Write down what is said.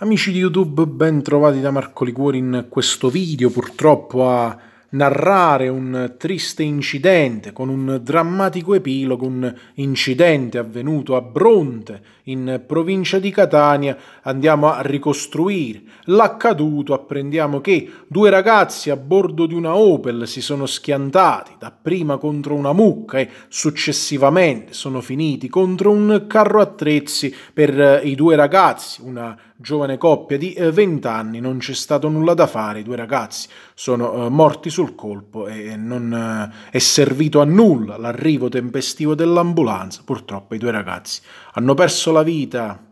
Amici di YouTube, ben trovati da Marco Liquori in questo video, purtroppo a narrare un triste incidente con un drammatico epilogo, un incidente avvenuto a Bronte, in provincia di Catania, andiamo a ricostruire l'accaduto, apprendiamo che due ragazzi a bordo di una Opel si sono schiantati dapprima contro una mucca e successivamente sono finiti contro un carro attrezzi per eh, i due ragazzi, una giovane coppia di 20 eh, anni, non c'è stato nulla da fare, i due ragazzi sono eh, morti sul colpo e non eh, è servito a nulla l'arrivo tempestivo dell'ambulanza. Purtroppo i due ragazzi hanno perso la vita